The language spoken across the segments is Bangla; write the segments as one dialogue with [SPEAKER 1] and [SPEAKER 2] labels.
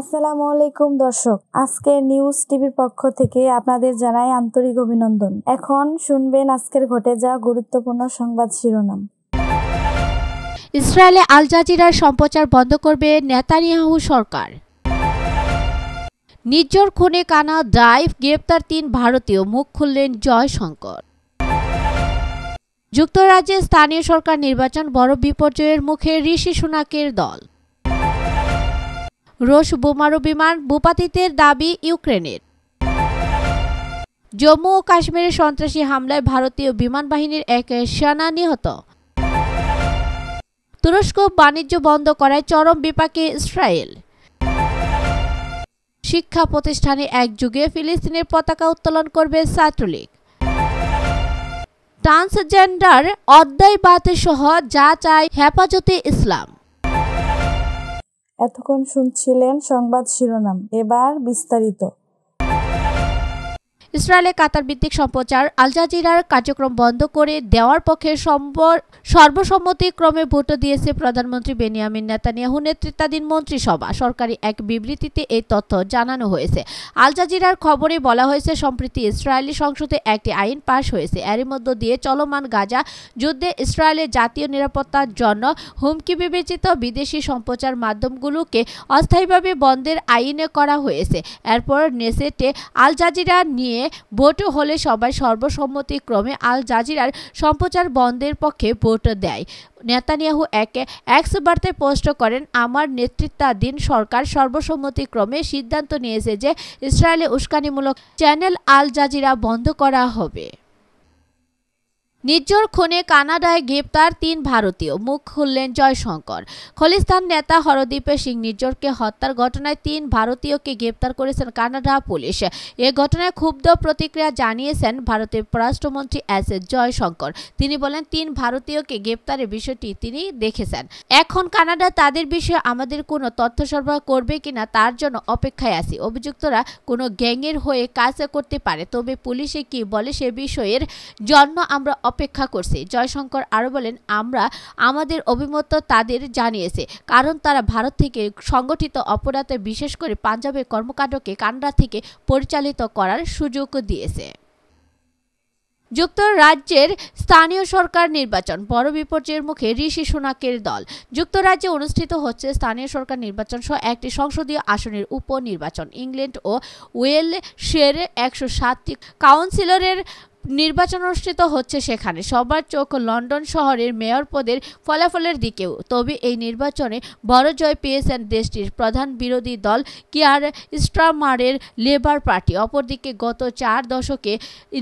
[SPEAKER 1] আসসালামু আলাইকুম দর্শক আজকের নিউজ টিভির পক্ষ থেকে আপনাদের জানাই আন্তরিক অভিনন্দন এখন শুনবেন আজকের ঘটে যাওয়া গুরুত্বপূর্ণ সংবাদ শিরোনাম ইসরায়েলে আল জাজিরার সম্প্রচার বন্ধ করবে নেতানিয়াহু সরকার নির্জর খুনে কানা ড্রাইভ গ্রেপ্তার তিন ভারতীয় মুখ খুললেন জয়শঙ্কর যুক্তরাজ্যে স্থানীয় সরকার নির্বাচন বড় বিপর্যয়ের মুখে ঋষি সুনাকের দল রুশ বোমারু বিমান ভূপাতিতের দাবি ইউক্রেনের জম্মু ও কাশ্মীরে সন্ত্রাসী হামলায় ভারতীয় বিমান বাহিনীর এক সেনা নিহত তুরস্ক বাণিজ্য বন্ধ করায় চরম বিপাকে ইসরায়েল শিক্ষা প্রতিষ্ঠানে এক যুগে ফিলিস্তিনের পতাকা উত্তোলন করবে ছাত্রলীগ ট্রান্সজেন্ডার অধ্যায় বাতিল সহ যা চায় হেফাজতে ইসলাম এতক্ষণ শুনছিলেন সংবাদ শিরোনাম এবার বিস্তারিত ইসরায়েলে কাতার ভিত্তিক সম্প্রচার আল জাজিরার কার্যক্রম বন্ধ করে দেওয়ার পক্ষে সর্বসম্মতিক্রমে ভোট দিয়েছে প্রধানমন্ত্রী বেনিয়ামিন নেতানিয়াহু নেতৃত্বাধীন মন্ত্রিসভা সরকারি এক বিবৃতিতে এই তথ্য জানানো হয়েছে আল জাজিরার খবরে বলা হয়েছে সম্প্রতি ইসরায়েলি সংসদে একটি আইন পাশ হয়েছে এরই মধ্য দিয়ে চলমান গাজা যুদ্ধে ইসরায়েলের জাতীয় নিরাপত্তার জন্য হুমকি বিবেচিত বিদেশি সম্প্রচার মাধ্যমগুলোকে অস্থায়ীভাবে বন্ধের আইনে করা হয়েছে এরপর নেসেটে আল জাজিরা নিয়ে ভোটও হলে সবাই সর্বসম্মতিক্রমে আল জাজিরার সম্প্রচার বন্ধের পক্ষে ভোট দেয় নেতানিয়াহু একে এক্স বার্তায় পোস্ট করেন আমার নেতৃত্বাধীন সরকার সর্বসম্মতিক্রমে সিদ্ধান্ত নিয়েছে যে ইসরায়েলে উস্কানিমূলক চ্যানেল আল জাজিরা বন্ধ করা হবে নির্জর খুনে কানাডায় গ্রেপ্তার তিন ভারতীয় মুখ খুললেন জয়শঙ্কর খলিস্তান নেতা হরদীপে সিং নির্জরকে হত্যার ঘটনায় তিন ভারতীয়কে গ্রেপ্তার করেছেন কানাডা পুলিশ এ ঘটনায় ক্ষুব্ধ প্রতিক্রিয়া জানিয়েছেন ভারতের পররাষ্ট্রমন্ত্রী এস এস জয়শঙ্কর তিনি বলেন তিন ভারতীয়কে গ্রেপ্তারের বিষয়টি তিনি দেখেছেন এখন কানাডা তাদের বিষয়ে আমাদের কোনো তথ্য সরবরাহ করবে কিনা তার জন্য অপেক্ষায় আছি অভিযুক্তরা কোনো গ্যাংয়ের হয়ে কাজ করতে পারে তবে পুলিশে কি বলে সে বিষয়ের জন্য আমরা অপেক্ষা করছে জয়শঙ্কর আরও বলেন আমরা আমাদের অভিমত তাদের জানিয়েছে কারণ তারা ভারত থেকে সংগঠিত অপরাধে বিশেষ করে পাঞ্জাবের কর্মকাণ্ডকে কানাডা থেকে পরিচালিত করার সুযোগ দিয়েছে যুক্তরাজ্যের স্থানীয় সরকার নির্বাচন বড় বিপর্যয়ের মুখে ঋষি সোনাকের দল যুক্তরাজ্যে অনুষ্ঠিত হচ্ছে স্থানীয় সরকার নির্বাচন সহ একটি সংসদীয় আসনের উপনির্বাচন ইংল্যান্ড ও ওয়েলসের একশো সাতটি কাউন্সিলরের নির্বাচন অনুষ্ঠিত হচ্ছে সেখানে সবার চোখ লন্ডন শহরের মেয়র পদের ফলাফলের দিকেও তবে এই নির্বাচনে বড় জয় পেয়েছেন দেশটির প্রধান বিরোধী দল কিয়ার স্ট্রামারের লেবার পার্টি অপরদিকে গত চার দশকে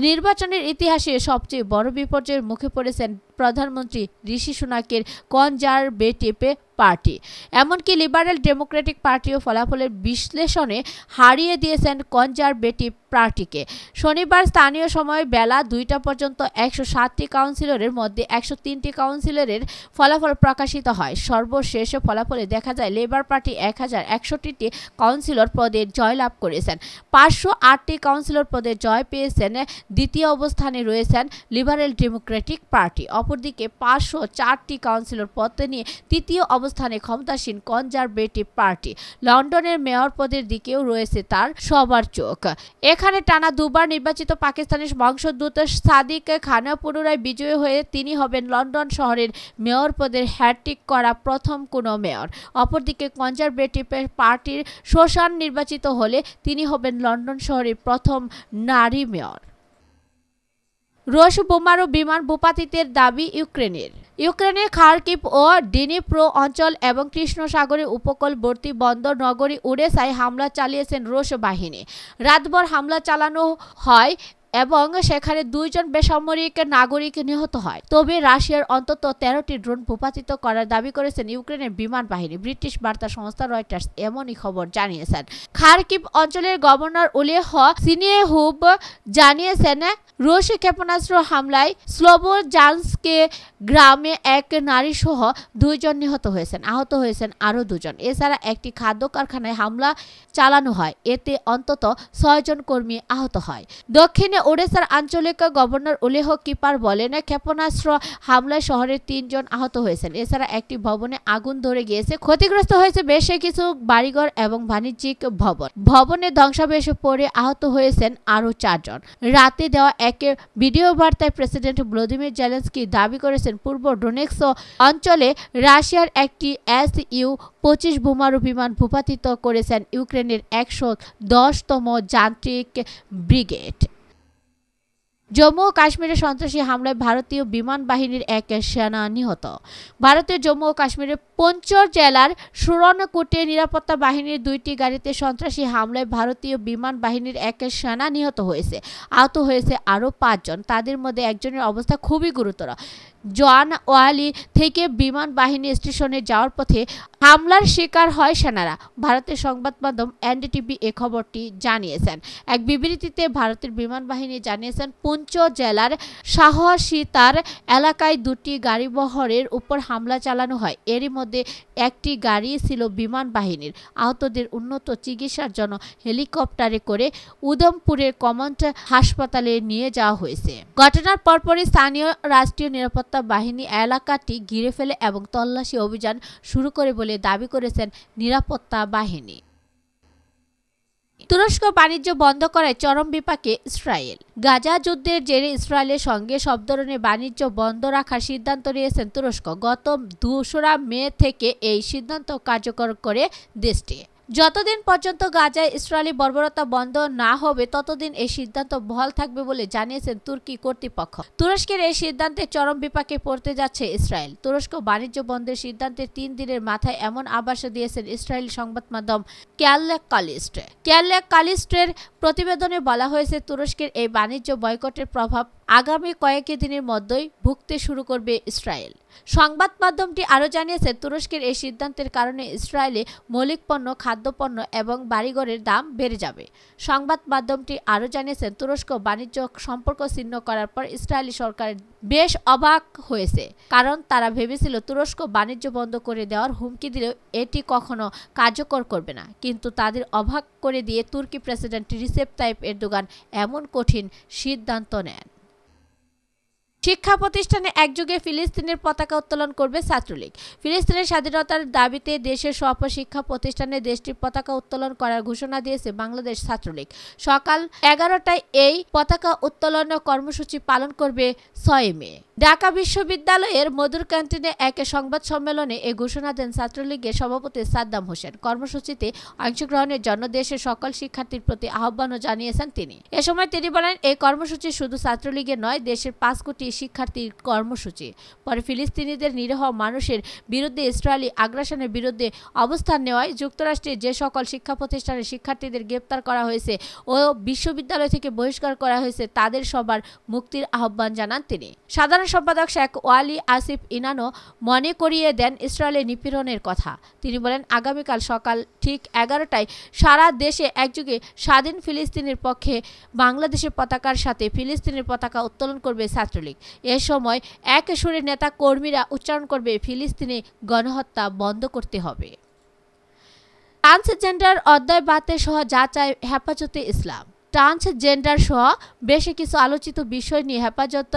[SPEAKER 1] নির্বাচনের ইতিহাসে সবচেয়ে বড় বিপর্যয়ের মুখে পড়েছেন প্রধানমন্ত্রী ঋষি সুনাকের কনজারভেটিভ পার্টি এমনকি লিবারেল ডেমোক্রেটিক পার্টিও ফলাফলের বিশ্লেষণে হারিয়ে দিয়েছেন কনজারভেটিভ পার্টিকে শনিবার স্থানীয় সময় বেলা দুইটা পর্যন্ত একশো সাতটি কাউন্সিলরের মধ্যে একশো তিনটি কাউন্সিলরের ফলাফল প্রকাশিত হয় সর্বশেষ ফলাফলে দেখা যায় লেবার পার্টি এক হাজার একষট্টিটি কাউন্সিলর পদে জয়লাভ করেছেন পাঁচশো আটটি কাউন্সিলর পদে জয় পেয়েছেন দ্বিতীয় অবস্থানে রয়েছেন লিবারেল ডেমোক্রেটিক পার্টি অপরদিকে পাঁচশো চারটি কাউন্সিলর পদ নিয়ে তৃতীয় অবস্থানে ক্ষমতাসীন কনজারভেটিভ পার্টি লন্ডনের মেয়র পদের দিকেও রয়েছে তার সবার চোখ এখানে টানা দুবার নির্বাচিত পাকিস্তানের বংশোদ্ভূত সাদিক খানা পুনরায় বিজয়ী হয়ে তিনি হবেন লন্ডন শহরের মেয়র পদের হ্যাট্রিক করা প্রথম কোনো মেয়র অপরদিকে কনজারভেটিভ পার্টির শোষণ নির্বাচিত হলে তিনি হবেন লন্ডন শহরের প্রথম নারী মেয়র রুশ বোমারু বিমান ভূপাতিতের দাবি ইউক্রেনের ইউক্রেনের খারকিপ ও ডিনিপ্রো অঞ্চল এবং কৃষ্ণ সাগরের উপকূলবর্তী বন্দর নগরী উড়েসায় হামলা চালিয়েছেন রুশ বাহিনী রাতভর হামলা চালানো হয় এবং সেখানে দুইজন বেসামরিক নাগরিক নিহত হয় তবে রাশিয়ার অন্তত তেরোটি ড্রোন ভূপাতিত করার দাবি করেছেন ইউক্রেনের বিমান বাহিনী ব্রিটিশ বার্তা সংস্থা রয়টার্স এমনই খবর জানিয়েছেন খারকিব অঞ্চলের গভর্নর উলেহ সিনিয়ে হুব জানিয়েছেন রুশ ক্ষেপণাস্ত্র হামলায় জান্স আজকে গ্রামে এক নারীসহ দুইজন নিহত হয়েছেন আহত হয়েছেন আরও দুজন এছাড়া একটি খাদ্য কারখানায় হামলা চালানো হয় এতে অন্তত ছয়জন কর্মী আহত হয় দক্ষিণে ওড়িশার আঞ্চলিক গভর্নর উলেহ কিপার বলেন ক্ষেপণাস্ত্র হামলায় শহরের তিনজন আহত হয়েছেন এছাড়া একটি ভবনে আগুন ধরে গিয়েছে ক্ষতিগ্রস্ত হয়েছে বেশ কিছু বাড়িঘর এবং বাণিজ্যিক ভবন ভবনে ধ্বংসাবেশ পড়ে আহত হয়েছেন আরও চারজন রাতে দেওয়া এক ভিডিও বার্তায় প্রেসিডেন্ট ভ্লাদিমির জেলেন্সকি দাবি করেছেন পূর্ব ডোনেক্স অঞ্চলে রাশিয়ার একটি এস ইউ পঁচিশ বোমারু বিমান ভূপাতিত করেছেন ইউক্রেনের একশো দশতম যান্ত্রিক ব্রিগেড জম্মু ও কাশ্মীরে সন্ত্রাসী হামলায় ভারতীয় বিমান বাহিনীর এক সেনা নিহত ভারতীয় জম্মু ও কাশ্মীরের পঞ্চর জেলার সুরণকোটে নিরাপত্তা বাহিনীর দুইটি গাড়িতে সন্ত্রাসী হামলায় ভারতীয় বিমান বাহিনীর এক সেনা নিহত হয়েছে আহত হয়েছে আরও পাঁচজন তাদের মধ্যে একজনের অবস্থা খুবই গুরুতর জন ওয়ালি থেকে বিমান বাহিনী স্টেশনে যাওয়ার পথে হামলার শিকার হয় সেনারা ভারতের সংবাদ মাধ্যম এনডিটিভি এ খবরটি জানিয়েছেন এক বিবৃতিতে ভারতের বিমান বাহিনী জানিয়েছেন পুঞ্চ জেলার সাহসিতার এলাকায় দুটি গাড়িবহরের উপর হামলা চালানো হয় এরই মধ্যে মধ্যে একটি গাড়ি ছিল বিমান বাহিনীর আহতদের উন্নত চিকিৎসার জন্য হেলিকপ্টারে করে উদমপুরের কমন্ট হাসপাতালে নিয়ে যাওয়া হয়েছে ঘটনার পরপরই স্থানীয় রাষ্ট্রীয় নিরাপত্তা বাহিনী এলাকাটি ঘিরে ফেলে এবং তল্লাশি অভিযান শুরু করে বলে দাবি করেছেন নিরাপত্তা বাহিনী তুরস্ক বাণিজ্য বন্ধ করায় চরম বিপাকে ইসরায়েল গাজা যুদ্ধের জেরে ইসরায়েলের সঙ্গে সব ধরনের বাণিজ্য বন্ধ রাখার সিদ্ধান্ত নিয়েছেন তুরস্ক গত দুশোরা মে থেকে এই সিদ্ধান্ত কার্যকর করে দেশটি যতদিন পর্যন্ত গাজায় ইসরায়েলি বর্বরতা বন্ধ না হবে ততদিন এই সিদ্ধান্ত বহাল থাকবে বলে জানিয়েছেন তুর্কি কর্তৃপক্ষ তুরস্কের এই সিদ্ধান্তে চরম বিপাকে পড়তে যাচ্ছে ইসরায়েল তুরস্ক বাণিজ্য বন্ধের সিদ্ধান্তে তিন দিনের মাথায় এমন আবাস দিয়েছেন ইসরায়েলি সংবাদ মাধ্যম ক্যাললেক কালিস্ট ক্যাললেক কালিস্টের প্রতিবেদনে বলা হয়েছে তুরস্কের এই বাণিজ্য বয়কটের প্রভাব আগামী কয়েক দিনের মধ্যেই ভুগতে শুরু করবে ইসরায়েল সংবাদ মাধ্যমটি আরও জানিয়েছে তুরস্কের এই সিদ্ধান্তের কারণে ইসরায়েলে মৌলিক পণ্য খাদ্যপণ্য এবং বাড়িঘরের দাম বেড়ে যাবে সংবাদ মাধ্যমটি আরও জানিয়েছে তুরস্ক বাণিজ্য সম্পর্ক ছিন্ন করার পর ইসরায়েলি সরকার বেশ অবাক হয়েছে কারণ তারা ভেবেছিল তুরস্ক বাণিজ্য বন্ধ করে দেওয়ার হুমকি দিলেও এটি কখনো কার্যকর করবে না কিন্তু তাদের অবাক করে দিয়ে তুর্কি প্রেসিডেন্ট রিসেপ তাইপ এরদোগান এমন কঠিন সিদ্ধান্ত নেন শিক্ষা প্রতিষ্ঠানে একযোগে ফিলিস্তিনের পতাকা উত্তোলন করবে ছাত্রলীগ ফিলিস্তিনের স্বাধীনতার দাবিতে দেশের সব শিক্ষা প্রতিষ্ঠানে দেশটির পতাকা উত্তোলন করার ঘোষণা দিয়েছে বাংলাদেশ ছাত্রলীগ সকাল এগারোটায় এই পতাকা উত্তোলন কর্মসূচি পালন করবে ছয় মে ঢাকা বিশ্ববিদ্যালয়ের মধুর ক্যান্টিনে এক সংবাদ সম্মেলনে এ ঘোষণা দেন ছাত্রলীগের সভাপতি সাদ্দাম হোসেন কর্মসূচিতে অংশগ্রহণের জন্য দেশের সকল শিক্ষার্থীর প্রতি আহ্বানও জানিয়েছেন তিনি এ সময় তিনি বলেন এই কর্মসূচি শুধু ছাত্রলীগের নয় দেশের পাঁচ কোটি শিক্ষার্থীর কর্মসূচি পরে ফিলিস্তিনিদের নিরীহ মানুষের বিরুদ্ধে ইসরায়েলি আগ্রাসনের বিরুদ্ধে অবস্থান নেওয়ায় যুক্তরাষ্ট্রের যে সকল শিক্ষা প্রতিষ্ঠানের শিক্ষার্থীদের গ্রেপ্তার করা হয়েছে ও বিশ্ববিদ্যালয় থেকে বহিষ্কার করা হয়েছে তাদের সবার মুক্তির আহ্বান জানান তিনি সাধারণ সম্পাদক শেখ ওয়ালি আসিফ ইনানো মনে করিয়ে দেন ইসরায়েলের নিপীড়নের কথা তিনি বলেন আগামীকাল সকাল ঠিক এগারোটায় সারা দেশে একযোগে স্বাধীন ফিলিস্তিনের পক্ষে বাংলাদেশের পতাকার সাথে ফিলিস্তিনের পতাকা উত্তোলন করবে ছাত্রলীগ এ সময় এক সুরের নেতা কর্মীরা উচ্চারণ করবে ফিলিস্তিনে গণহত্যা বন্ধ করতে হবে ট্রান্সজেন্ডার অধ্যায় বাতে সহ যা চায় হেফাজতে ইসলাম ট্রান্সজেন্ডার সহ বেশ কিছু আলোচিত বিষয় নিয়ে হেফাজত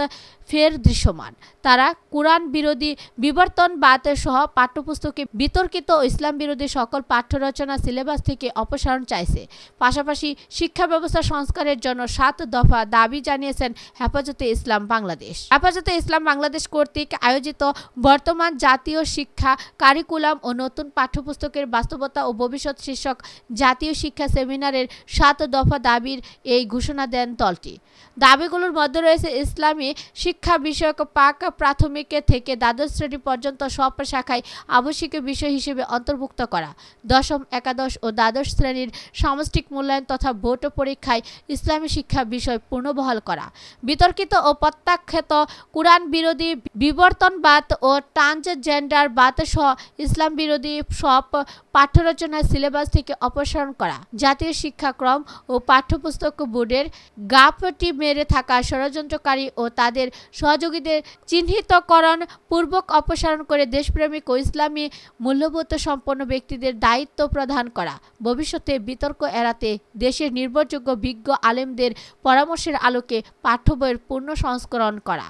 [SPEAKER 1] ফের দৃশ্যমান তারা কোরআন বিরোধী বিবর্তনবাদ সহ পাঠ্যপুস্তকে বিতর্কিত ইসলাম বিরোধী সকল পাঠ্য রচনা সিলেবাস থেকে অপসারণ চাইছে পাশাপাশি শিক্ষা ব্যবস্থা সংস্কারের জন্য সাত দফা দাবি জানিয়েছেন হেফাজতে ইসলাম বাংলাদেশ হেফাজতে ইসলাম বাংলাদেশ কর্তৃক আয়োজিত বর্তমান জাতীয় শিক্ষা কারিকুলাম ও নতুন পাঠ্যপুস্তকের বাস্তবতা ও ভবিষ্যৎ শীর্ষক জাতীয় শিক্ষা সেমিনারের সাত দফা দাবির এই ঘোষণা দেন দলটি দাবিগুলোর মধ্যে রয়েছে ইসলামী শিক্ষা বিষয়ক পাক প্রাথমিক থেকে দ্বাদশ শ্রেণী পর্যন্ত সব শাখায় আবশ্যিক বিষয় হিসেবে অন্তর্ভুক্ত করা দশম একাদশ ও দ্বাদশ শ্রেণীর সামষ্টিক মূল্যায়ন তথা ভোট পরীক্ষায় ইসলামী শিক্ষা বিষয় পুনর্বহাল করা বিতর্কিত ও প্রত্যাখ্যাত কোরআন বিরোধী বিবর্তনবাদ ও ট্রান্সজেন্ডারবাদ সহ ইসলাম বিরোধী সব পাঠ্যরচনা সিলেবাস থেকে অপসারণ করা জাতীয় শিক্ষাক্রম ও পাঠ্যপুস্তক মস্তক বোর্ডের গাফটি মেরে থাকা ষড়যন্ত্রকারী ও তাদের সহযোগীদের চিহ্নিতকরণ পূর্বক অপসারণ করে দেশপ্রেমিক ও ইসলামী মূল্যবোধ সম্পন্ন ব্যক্তিদের দায়িত্ব প্রদান করা ভবিষ্যতে বিতর্ক এড়াতে দেশের নির্ভরযোগ্য বিজ্ঞ আলেমদের পরামর্শের আলোকে পাঠ্য বইয়ের পূর্ণ সংস্করণ করা